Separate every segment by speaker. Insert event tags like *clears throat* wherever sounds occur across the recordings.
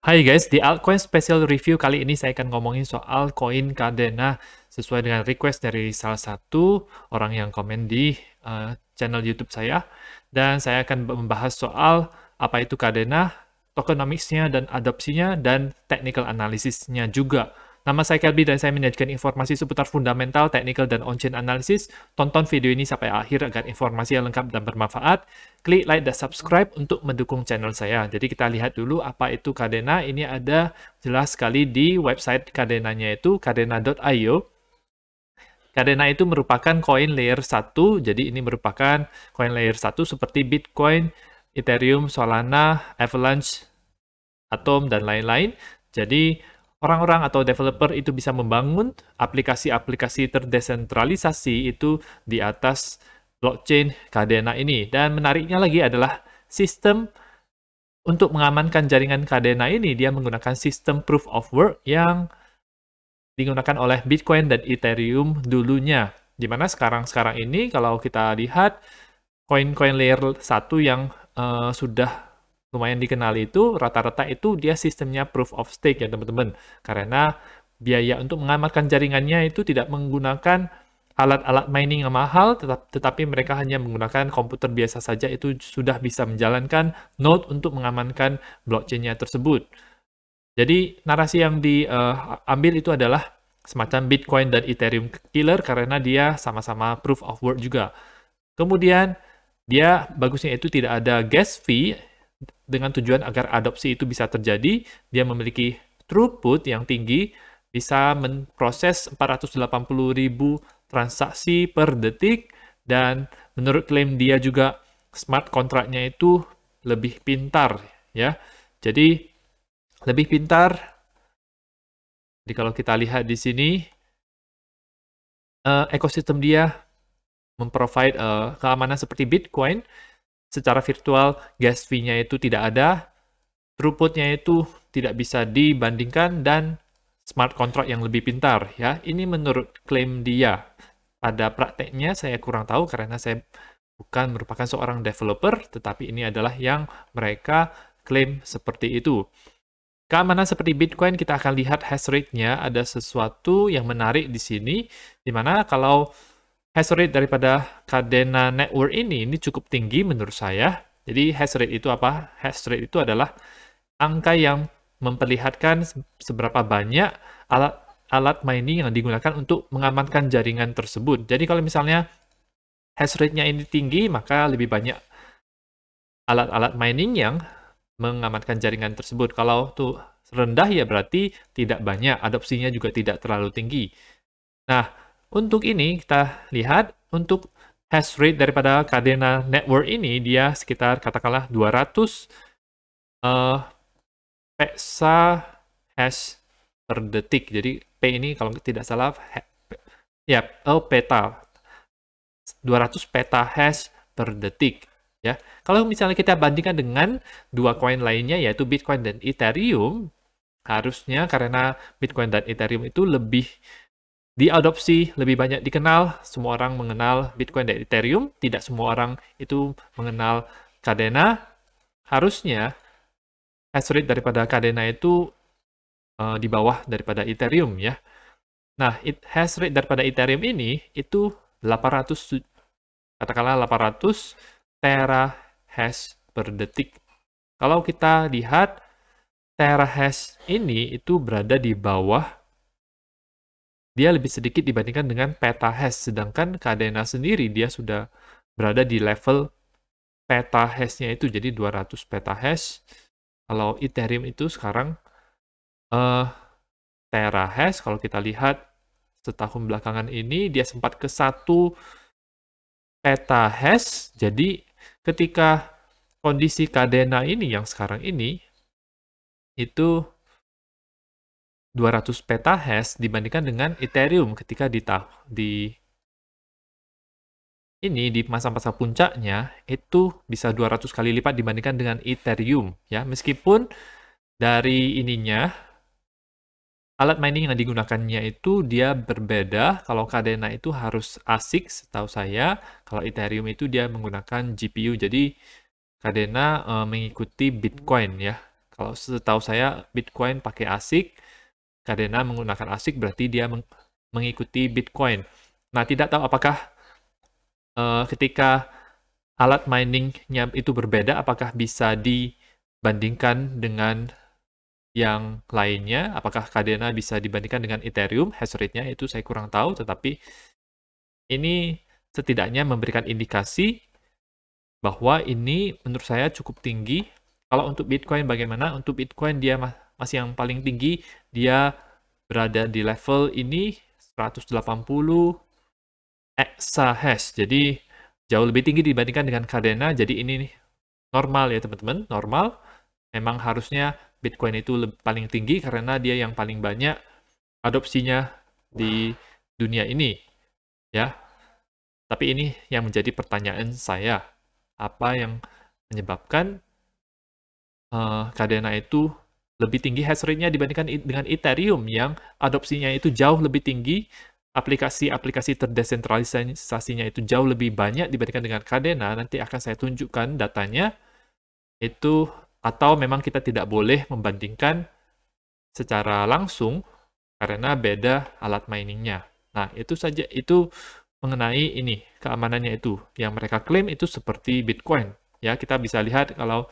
Speaker 1: Hai guys, di Altcoin Special Review kali ini saya akan ngomongin soal koin Kadena sesuai dengan request dari salah satu orang yang komen di uh, channel YouTube saya dan saya akan membahas soal apa itu Kadena, tokenomicsnya dan adopsinya dan technical analisisnya juga. Nama saya Kelby dan saya menyajikan informasi seputar fundamental, technical, dan on-chain analysis. Tonton video ini sampai akhir agar informasi yang lengkap dan bermanfaat. Klik like dan subscribe untuk mendukung channel saya. Jadi kita lihat dulu apa itu Kadena. Ini ada jelas sekali di website Kadenanya itu kadena.io. Kadena itu merupakan koin layer 1, jadi ini merupakan koin layer 1 seperti Bitcoin, Ethereum, Solana, Avalanche, Atom, dan lain-lain. Jadi orang-orang atau developer itu bisa membangun aplikasi-aplikasi terdesentralisasi itu di atas blockchain kadena ini. Dan menariknya lagi adalah sistem untuk mengamankan jaringan kadena ini dia menggunakan sistem proof of work yang digunakan oleh Bitcoin dan Ethereum dulunya. Di mana sekarang-sekarang ini kalau kita lihat koin-koin layer 1 yang uh, sudah lumayan dikenal itu rata-rata itu dia sistemnya proof of stake ya teman-teman karena biaya untuk mengamankan jaringannya itu tidak menggunakan alat-alat mining yang mahal tetap, tetapi mereka hanya menggunakan komputer biasa saja itu sudah bisa menjalankan node untuk mengamankan blockchainnya tersebut jadi narasi yang diambil eh, uh, itu adalah semacam Bitcoin dan Ethereum killer karena dia sama-sama proof of work juga kemudian dia bagusnya itu tidak ada gas fee dengan tujuan agar adopsi itu bisa terjadi, dia memiliki throughput yang tinggi, bisa memproses 480 transaksi per detik, dan menurut klaim dia juga smart kontraknya itu lebih pintar ya. Jadi lebih pintar. Jadi kalau kita lihat di sini uh, ekosistem dia memprovide uh, keamanan seperti Bitcoin secara virtual gas fee-nya itu tidak ada, throughput-nya itu tidak bisa dibandingkan dan smart contract yang lebih pintar ya. Ini menurut klaim dia. Pada prakteknya saya kurang tahu karena saya bukan merupakan seorang developer, tetapi ini adalah yang mereka klaim seperti itu. Keamanan seperti Bitcoin, kita akan lihat hash rate-nya ada sesuatu yang menarik di sini, di mana kalau hash rate daripada Cardena Network ini ini cukup tinggi menurut saya. Jadi hash rate itu apa? Hash rate itu adalah angka yang memperlihatkan seberapa banyak alat alat mining yang digunakan untuk mengamankan jaringan tersebut. Jadi kalau misalnya hash rate-nya ini tinggi, maka lebih banyak alat-alat mining yang mengamankan jaringan tersebut. Kalau tuh rendah ya berarti tidak banyak, adopsinya juga tidak terlalu tinggi. Nah, untuk ini kita lihat untuk hash rate daripada Cardano Network ini dia sekitar katakanlah 200 uh, peksa hash per detik. Jadi P ini kalau tidak salah ya oh, peta 200 peta hash per detik ya. Kalau misalnya kita bandingkan dengan dua koin lainnya yaitu Bitcoin dan Ethereum harusnya karena Bitcoin dan Ethereum itu lebih diadopsi, lebih banyak dikenal. Semua orang mengenal Bitcoin dan Ethereum, tidak semua orang itu mengenal Kadena. Harusnya hash rate daripada Kadena itu uh, di bawah daripada Ethereum ya. Nah, it, hash rate daripada Ethereum ini itu 800 katakanlah 800 tera hash per detik. Kalau kita lihat tera hash ini itu berada di bawah dia lebih sedikit dibandingkan dengan peta hash, sedangkan kadena sendiri dia sudah berada di level peta hashnya itu, jadi 200 peta hash. Kalau Ethereum itu sekarang uh, tera hash, kalau kita lihat setahun belakangan ini dia sempat ke satu peta hash, jadi ketika kondisi Kadena ini yang sekarang ini, itu 200 petahash dibandingkan dengan Ethereum ketika di di ini di masa-masa puncaknya itu bisa 200 kali lipat dibandingkan dengan Ethereum ya meskipun dari ininya alat mining yang digunakannya itu dia berbeda kalau kadena itu harus ASIC setahu saya kalau Ethereum itu dia menggunakan GPU jadi kadena e, eh, mengikuti Bitcoin ya kalau setahu saya Bitcoin pakai ASIC karena menggunakan ASIC berarti dia meng mengikuti Bitcoin. Nah, tidak tahu apakah uh, ketika alat miningnya itu berbeda, apakah bisa dibandingkan dengan yang lainnya, apakah Kadena bisa dibandingkan dengan Ethereum, hash rate-nya itu saya kurang tahu, tetapi ini setidaknya memberikan indikasi bahwa ini menurut saya cukup tinggi. Kalau untuk Bitcoin bagaimana? Untuk Bitcoin dia masih yang paling tinggi dia berada di level ini 180 exahash. Jadi jauh lebih tinggi dibandingkan dengan Cardano. Jadi ini normal ya teman-teman, normal. Memang harusnya Bitcoin itu paling tinggi karena dia yang paling banyak adopsinya di dunia ini. Ya. Tapi ini yang menjadi pertanyaan saya. Apa yang menyebabkan uh, eh, Cardano itu lebih tinggi hash rate-nya dibandingkan dengan Ethereum yang adopsinya itu jauh lebih tinggi, aplikasi-aplikasi terdesentralisasinya itu jauh lebih banyak dibandingkan dengan Kadena. Nanti akan saya tunjukkan datanya. Itu atau memang kita tidak boleh membandingkan secara langsung karena beda alat miningnya. Nah, itu saja itu mengenai ini keamanannya itu yang mereka klaim itu seperti Bitcoin. Ya, kita bisa lihat kalau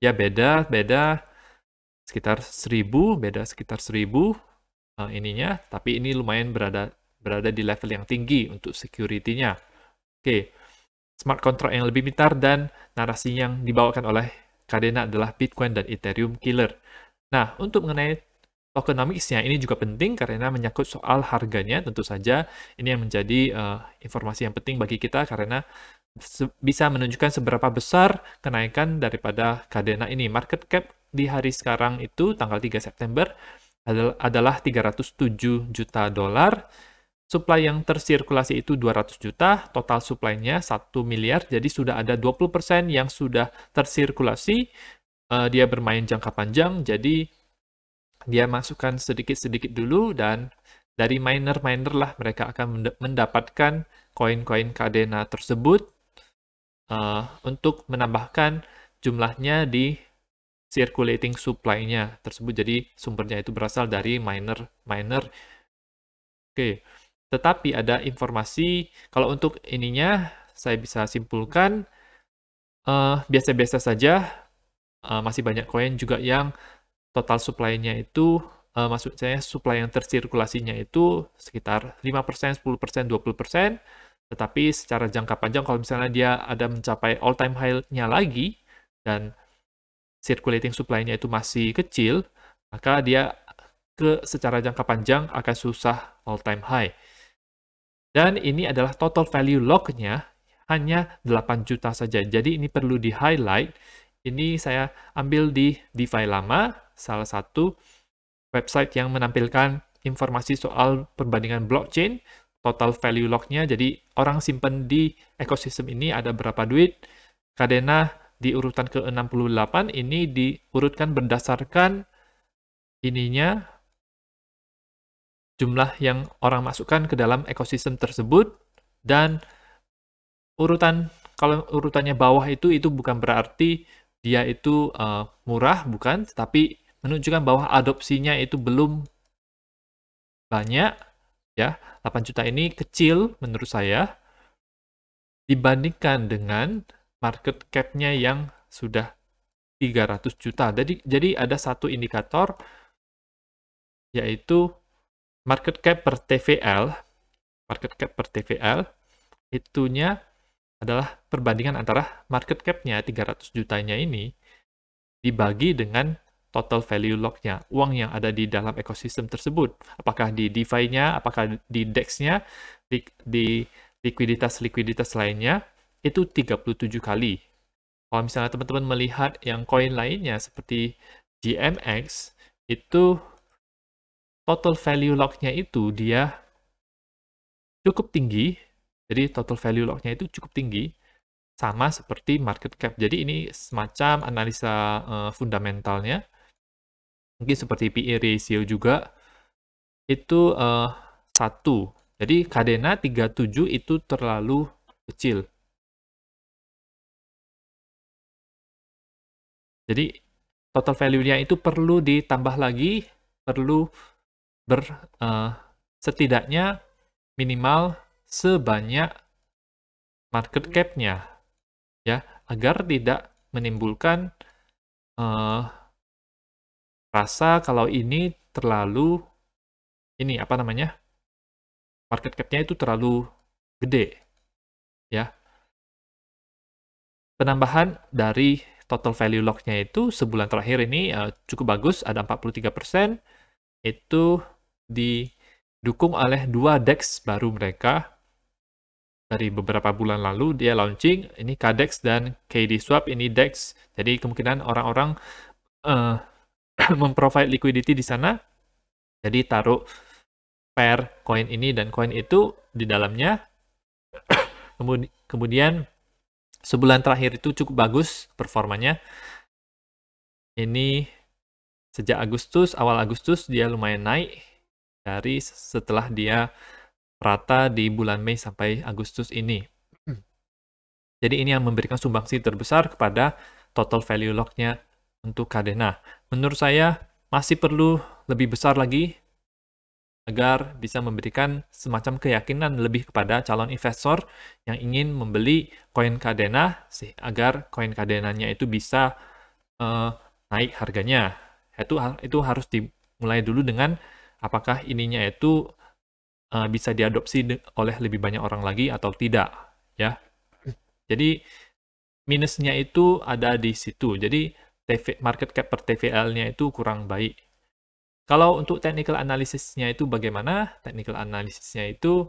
Speaker 1: ya beda beda sekitar 1000, beda sekitar 1000 uh, eh, ininya, tapi ini lumayan berada berada di level yang tinggi untuk security-nya. Oke. Okay. Smart contract yang lebih pintar dan narasi yang dibawakan oleh Cardano adalah Bitcoin dan Ethereum killer. Nah, untuk mengenai tokenomics-nya ini juga penting karena menyangkut soal harganya tentu saja ini yang menjadi uh, informasi yang penting bagi kita karena bisa menunjukkan seberapa besar kenaikan daripada Cardano ini. Market cap di hari sekarang itu tanggal 3 September adalah 307 juta dolar. Supply yang tersirkulasi itu 200 juta, total supply-nya 1 miliar, jadi sudah ada 20% yang sudah tersirkulasi. Uh, dia bermain jangka panjang, jadi dia masukkan sedikit-sedikit dulu dan dari miner-miner lah mereka akan mendapatkan koin-koin Kadena tersebut uh, untuk menambahkan jumlahnya di circulating supply-nya tersebut. Jadi sumbernya itu berasal dari miner miner. Oke. Tetapi ada informasi kalau untuk ininya saya bisa simpulkan eh, biasa-biasa uh, saja uh, masih banyak koin juga yang total supply-nya itu uh, maksud saya supply yang tersirkulasinya itu sekitar 5%, 10%, 20%. Tetapi secara jangka panjang kalau misalnya dia ada mencapai all time high-nya lagi dan circulating supply-nya itu masih kecil, maka dia ke secara jangka panjang akan susah all time high. Dan ini adalah total value lock-nya hanya 8 juta saja. Jadi ini perlu di highlight. Ini saya ambil di DeFi lama, salah satu website yang menampilkan informasi soal perbandingan blockchain, total value lock-nya. Jadi orang simpen di ekosistem ini ada berapa duit, Kadena di urutan ke-68 ini diurutkan berdasarkan ininya jumlah yang orang masukkan ke dalam ekosistem tersebut dan urutan kalau urutannya bawah itu itu bukan berarti dia itu uh, murah bukan tetapi menunjukkan bahwa adopsinya itu belum banyak ya 8 juta ini kecil menurut saya dibandingkan dengan market cap-nya yang sudah 300 juta. Jadi jadi ada satu indikator yaitu market cap per TVL. Market cap per TVL itunya adalah perbandingan antara market cap-nya 300 jutanya ini dibagi dengan total value lock-nya, uang yang ada di dalam ekosistem tersebut. Apakah di DeFi-nya, apakah di DEX-nya, di, di likuiditas-likuiditas lainnya, itu 37 kali. Kalau misalnya teman-teman melihat yang koin lainnya seperti GMX, itu total value locknya itu dia cukup tinggi. Jadi total value locknya itu cukup tinggi. Sama seperti market cap. Jadi ini semacam analisa uh, fundamentalnya. Mungkin seperti PE ratio juga. Itu uh, satu. Jadi kadena 37 itu terlalu kecil. Jadi total value-nya itu perlu ditambah lagi, perlu ber uh, setidaknya minimal sebanyak market cap-nya ya, agar tidak menimbulkan uh, rasa kalau ini terlalu ini apa namanya? market cap-nya itu terlalu gede. Ya. Penambahan dari total value locknya itu sebulan terakhir ini uh, cukup bagus, ada 43%, persen itu didukung oleh dua DEX baru mereka dari beberapa bulan lalu dia launching, ini KDEX dan KD Swap, ini DEX, jadi kemungkinan orang-orang uh, *clears throat* memprovide liquidity di sana, jadi taruh pair koin ini dan koin itu di dalamnya, *clears throat* kemudian sebulan terakhir itu cukup bagus performanya. Ini sejak Agustus, awal Agustus dia lumayan naik dari setelah dia rata di bulan Mei sampai Agustus ini. Hmm. Jadi ini yang memberikan sumbangsi terbesar kepada total value locknya untuk Kadena. Menurut saya masih perlu lebih besar lagi agar bisa memberikan semacam keyakinan lebih kepada calon investor yang ingin membeli koin Kadena sih agar koin Kadenanya itu bisa uh, naik harganya. Itu itu harus dimulai dulu dengan apakah ininya itu uh, bisa diadopsi oleh lebih banyak orang lagi atau tidak ya. Jadi minusnya itu ada di situ. Jadi TV, market cap per TVL-nya itu kurang baik. Kalau untuk technical analisisnya itu bagaimana? Technical analisisnya itu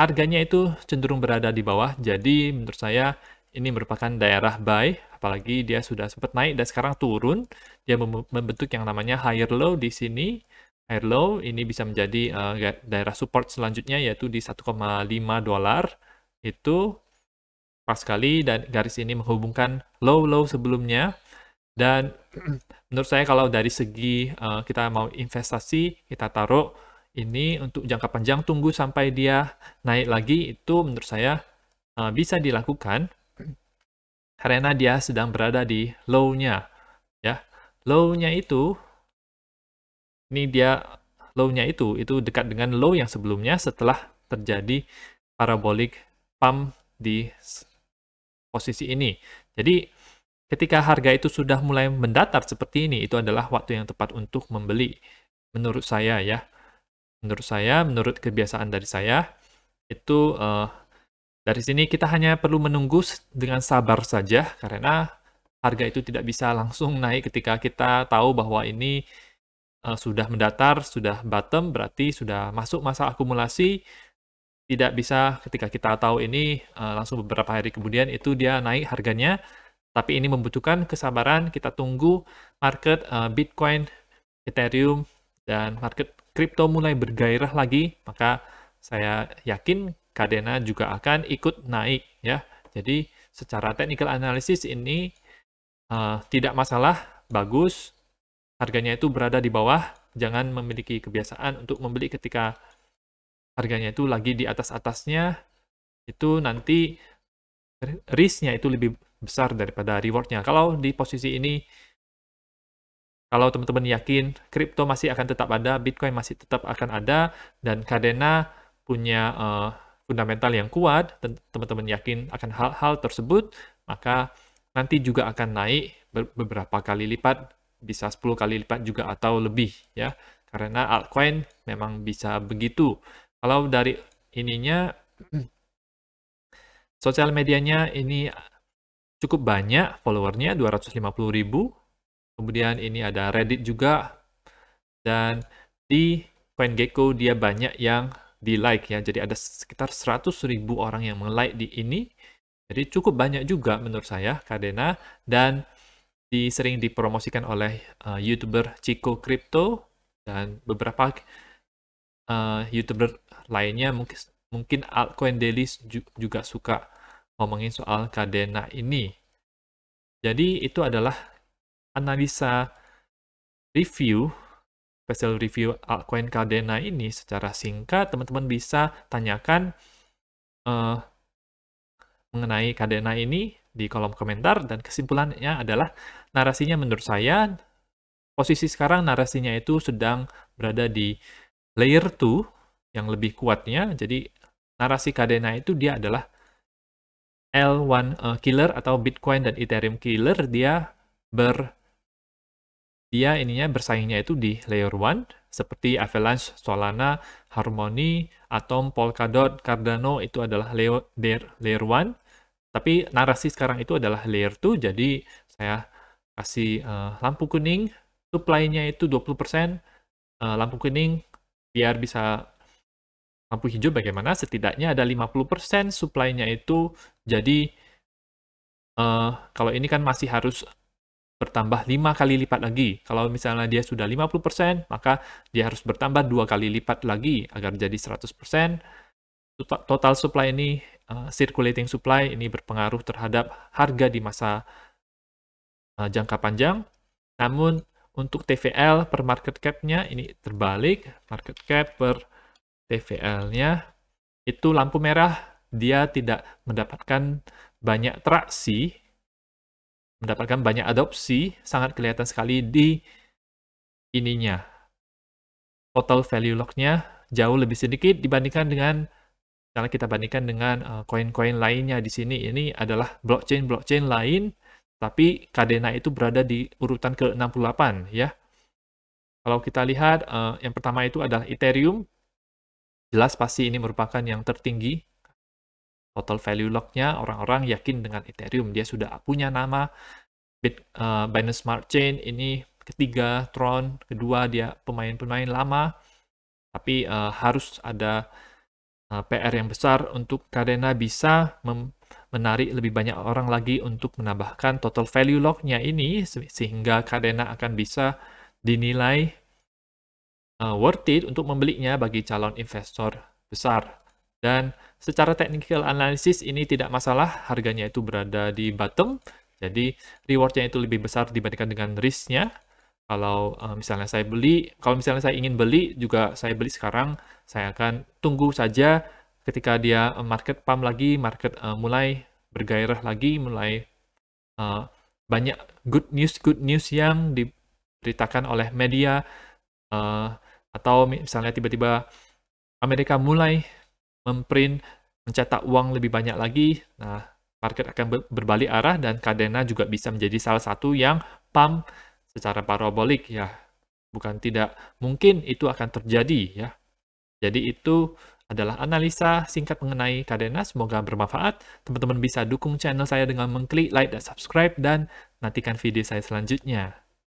Speaker 1: harganya itu cenderung berada di bawah. Jadi menurut saya ini merupakan daerah buy, apalagi dia sudah sempat naik dan sekarang turun. Dia membentuk yang namanya higher low di sini. Higher low ini bisa menjadi uh, daerah support selanjutnya yaitu di 1,5 dolar. Itu pas sekali dan garis ini menghubungkan low-low sebelumnya dan menurut saya kalau dari segi uh, kita mau investasi, kita taruh ini untuk jangka panjang tunggu sampai dia naik lagi itu menurut saya uh, bisa dilakukan karena dia sedang berada di low-nya ya. Low-nya itu ini dia low-nya itu itu dekat dengan low yang sebelumnya setelah terjadi parabolik pump di posisi ini. Jadi Ketika harga itu sudah mulai mendatar seperti ini, itu adalah waktu yang tepat untuk membeli. Menurut saya ya, menurut saya, menurut kebiasaan dari saya, itu uh, dari sini kita hanya perlu menunggu dengan sabar saja, karena harga itu tidak bisa langsung naik ketika kita tahu bahwa ini uh, sudah mendatar, sudah bottom, berarti sudah masuk masa akumulasi, tidak bisa ketika kita tahu ini uh, langsung beberapa hari kemudian itu dia naik harganya, tapi ini membutuhkan kesabaran. Kita tunggu market uh, Bitcoin, Ethereum, dan market kripto mulai bergairah lagi, maka saya yakin Kadena juga akan ikut naik ya. Jadi secara technical analysis ini uh, tidak masalah, bagus. Harganya itu berada di bawah, jangan memiliki kebiasaan untuk membeli ketika harganya itu lagi di atas-atasnya. Itu nanti risknya itu lebih besar daripada rewardnya. Kalau di posisi ini, kalau teman-teman yakin kripto masih akan tetap ada, Bitcoin masih tetap akan ada, dan Cardano punya uh, fundamental yang kuat, teman-teman yakin akan hal-hal tersebut, maka nanti juga akan naik beberapa kali lipat, bisa 10 kali lipat juga atau lebih ya. Karena altcoin memang bisa begitu. Kalau dari ininya *clears throat* Sosial medianya ini cukup banyak followernya 250 ribu. Kemudian ini ada Reddit juga. Dan di CoinGecko dia banyak yang di like ya. Jadi ada sekitar 100 ribu orang yang like di ini. Jadi cukup banyak juga menurut saya kadena dan disering dipromosikan oleh uh, YouTuber Chico Crypto dan beberapa uh, YouTuber lainnya mungkin mungkin altcoin daily juga suka ngomongin soal Kadena ini. Jadi itu adalah analisa review, special review altcoin Kadena ini secara singkat teman-teman bisa tanyakan uh, mengenai Kadena ini di kolom komentar dan kesimpulannya adalah narasinya menurut saya posisi sekarang narasinya itu sedang berada di layer 2 yang lebih kuatnya jadi narasi Kadena itu dia adalah L1 uh, eh, killer atau Bitcoin dan Ethereum killer dia ber dia ininya bersaingnya itu di layer 1 seperti Avalanche, Solana, Harmony, Atom, Polkadot, Cardano itu adalah layer layer 1. Tapi narasi sekarang itu adalah layer 2 jadi saya kasih uh, lampu kuning, supply-nya itu 20%, uh, eh, lampu kuning biar bisa lampu hijau bagaimana setidaknya ada 50% supply-nya itu jadi uh, kalau ini kan masih harus bertambah 5 kali lipat lagi. Kalau misalnya dia sudah 50%, maka dia harus bertambah 2 kali lipat lagi agar jadi 100%. Tota-, total supply ini, uh, circulating supply, ini berpengaruh terhadap harga di masa uh, jangka panjang. Namun, untuk TVL per market cap-nya ini terbalik, market cap per TVL-nya itu lampu merah, dia tidak mendapatkan banyak traksi, mendapatkan banyak adopsi, sangat kelihatan sekali di ininya. Total value lock nya jauh lebih sedikit dibandingkan dengan kalau kita bandingkan dengan eh, koin-koin uh, lainnya di sini, ini adalah blockchain-blockchain lain, tapi Kadena itu berada di urutan ke-68 ya. Kalau kita lihat, uh, yang pertama itu adalah Ethereum, Jelas pasti ini merupakan yang tertinggi. Total value locknya. orang-orang yakin dengan Ethereum. Dia sudah punya nama Bit, eh, Binance Smart Chain ini ketiga, Tron kedua dia pemain-pemain lama. Tapi uh, harus ada uh, eh, PR yang besar untuk Cardano bisa menarik lebih banyak orang lagi untuk menambahkan total value locknya nya ini sehingga Cardano akan bisa dinilai uh, worth it untuk membelinya bagi calon investor besar. Dan secara technical analysis ini tidak masalah, harganya itu berada di bottom, jadi rewardnya itu lebih besar dibandingkan dengan risknya. Kalau uh, misalnya saya beli, kalau misalnya saya ingin beli juga saya beli sekarang, saya akan tunggu saja ketika dia uh, market pump lagi, market uh, mulai bergairah lagi, mulai uh, banyak good news good news yang diberitakan oleh media uh, atau misalnya tiba-tiba Amerika mulai memprint, mencetak uang lebih banyak lagi, nah market akan berbalik arah dan Kadena juga bisa menjadi salah satu yang pump secara parabolik ya. Bukan tidak mungkin itu akan terjadi ya. Jadi itu adalah analisa singkat mengenai Kadena. Semoga bermanfaat. Teman-teman bisa dukung channel saya dengan mengklik like dan subscribe dan nantikan video saya selanjutnya.